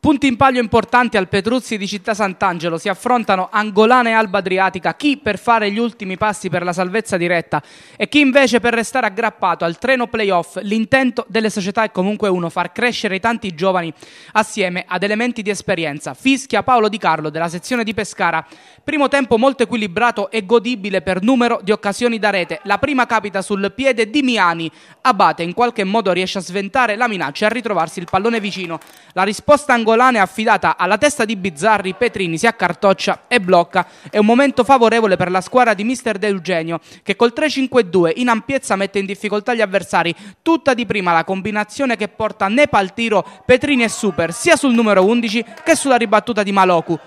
Punti in palio importanti al Petruzzi di Città Sant'Angelo, si affrontano Angolana e Alba Adriatica, chi per fare gli ultimi passi per la salvezza diretta e chi invece per restare aggrappato al treno playoff. L'intento delle società è comunque uno, far crescere i tanti giovani assieme ad elementi di esperienza. Fischia Paolo Di Carlo della sezione di Pescara, primo tempo molto equilibrato e godibile per numero di occasioni da rete. La prima capita sul piede di Miani, Abate in qualche modo riesce a sventare la minaccia e a ritrovarsi il pallone vicino. La risposta angolana regolana è affidata alla testa di Bizzarri, Petrini si accartoccia e blocca. È un momento favorevole per la squadra di mister De Eugenio che col 3-5-2 in ampiezza mette in difficoltà gli avversari. Tutta di prima la combinazione che porta Nepal tiro, Petrini e Super sia sul numero 11 che sulla ribattuta di Maloku.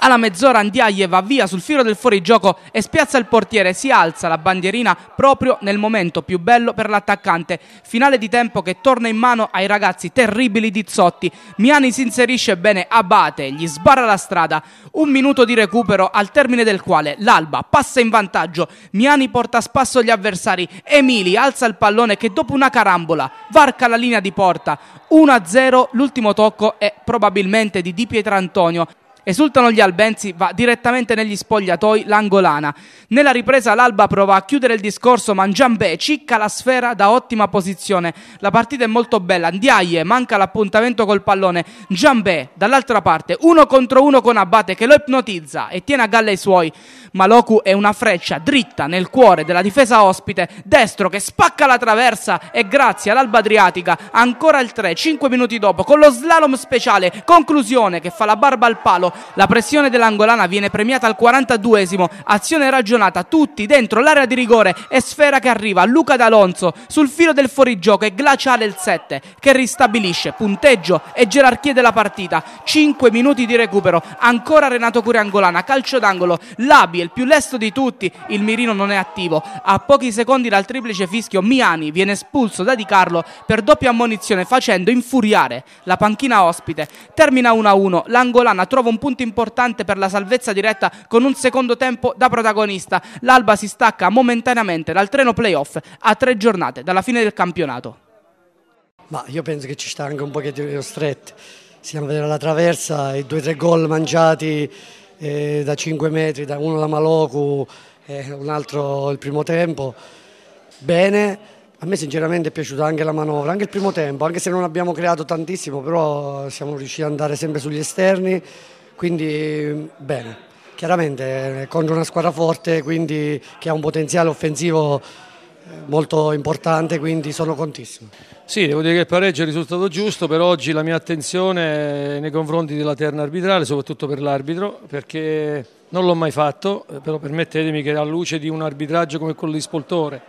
Alla mezz'ora Andiaie va via sul filo del fuorigioco e spiazza il portiere, si alza la bandierina proprio nel momento più bello per l'attaccante. Finale di tempo che torna in mano ai ragazzi terribili di Zotti. Miani si inserisce bene, abate, gli sbarra la strada. Un minuto di recupero al termine del quale l'Alba passa in vantaggio. Miani porta a spasso gli avversari. Emili alza il pallone che dopo una carambola varca la linea di porta. 1-0 l'ultimo tocco è probabilmente di Di Pietrantonio Esultano gli albenzi, va direttamente negli spogliatoi l'angolana. Nella ripresa l'Alba prova a chiudere il discorso, ma Giambè cicca la sfera da ottima posizione. La partita è molto bella, Ndiaye manca l'appuntamento col pallone. Giambè dall'altra parte, uno contro uno con Abate che lo ipnotizza e tiene a galla i suoi. Ma Loku è una freccia dritta nel cuore della difesa ospite, destro che spacca la traversa e grazie all'Alba Adriatica ancora il 3, 5 minuti dopo con lo slalom speciale, conclusione che fa la barba al palo, la pressione dell'angolana viene premiata al 42esimo, azione ragionata, tutti dentro l'area di rigore e sfera che arriva, Luca D'Alonso sul filo del fuorigioco e glaciale il 7 che ristabilisce punteggio e gerarchie della partita, 5 minuti di recupero, ancora Renato Curiangolana, calcio d'angolo, Labi il più lesto di tutti, il mirino non è attivo, a pochi secondi dal triplice fischio Miani viene espulso da Di Carlo per doppia ammonizione facendo infuriare la panchina ospite, termina 1-1, l'angolana trova un punto punto importante per la salvezza diretta con un secondo tempo da protagonista. L'Alba si stacca momentaneamente dal treno playoff a tre giornate dalla fine del campionato. Ma io penso che ci sta anche un pochettino stretto. Siamo a vedere la traversa, i due o tre gol mangiati eh, da 5 metri, da uno da Maloku e eh, un altro il primo tempo. Bene, a me sinceramente è piaciuta anche la manovra, anche il primo tempo, anche se non abbiamo creato tantissimo, però siamo riusciti ad andare sempre sugli esterni, quindi bene. Chiaramente eh, contro una squadra forte quindi, che ha un potenziale offensivo eh, molto importante, quindi sono contissimo. Sì, devo dire che il pareggio è il risultato giusto, per oggi la mia attenzione è nei confronti della terna arbitrale, soprattutto per l'arbitro, perché non l'ho mai fatto, eh, però permettetemi che alla luce di un arbitraggio come quello di Spoltore,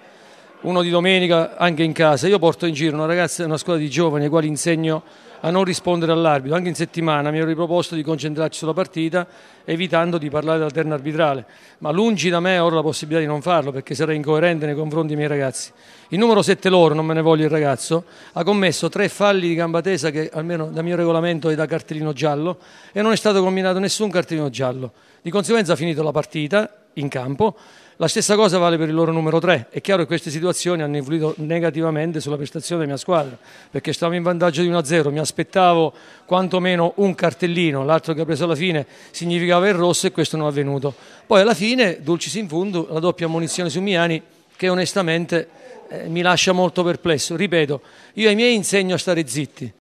uno di domenica anche in casa, io porto in giro una ragazza, una scuola di giovani ai quali insegno a non rispondere all'arbitro. Anche in settimana mi ero riproposto di concentrarci sulla partita evitando di parlare della terna arbitrale, ma lungi da me ora la possibilità di non farlo perché sarei incoerente nei confronti dei miei ragazzi. Il numero 7 loro, non me ne voglio il ragazzo, ha commesso tre falli di gamba tesa che almeno da mio regolamento è da cartellino giallo e non è stato combinato nessun cartellino giallo. Di conseguenza ha finito la partita, in campo. La stessa cosa vale per il loro numero 3. È chiaro che queste situazioni hanno influito negativamente sulla prestazione della mia squadra, perché stavo in vantaggio di 1-0, mi aspettavo quantomeno un cartellino, l'altro che ha preso alla fine significava il rosso e questo non è avvenuto. Poi alla fine, dulcis in fundo, la doppia munizione su Miani che onestamente eh, mi lascia molto perplesso. Ripeto, io ai miei insegno a stare zitti,